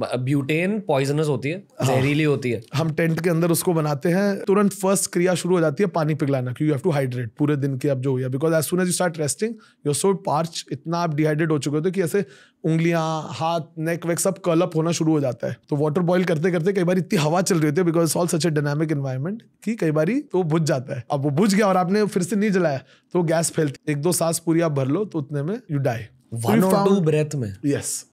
Butane poisonous होती है हाँ। जहरीली होती है हम टेंट के अंदर उसको बनाते हैं तुरंत फर्स्ट क्रिया शुरू हो जाती है पानी पिघलाना क्योंकि यू हैव टू हाइड्रेट पूरे दिन की अब जो हुई because as soon as you start resting your so parch इतना आप डिहाइड्रेट हो चुके होते कि ऐसे उंगलियां हाथ नेक वेक सब कलअप होना शुरू हो जाता है तो वाटर बॉयल करते करते कई बार इतनी हवा चल रही होती है because all such a dynamic environment कि कई बार वो तो बुझ जाता है अब वो बुझ गया और आपने फिर से नहीं जलाया तो गैस फैलती एक दो सांस पूरी आप भर लो तो उतने में यू डाई वन और टू ब्रेथ में यस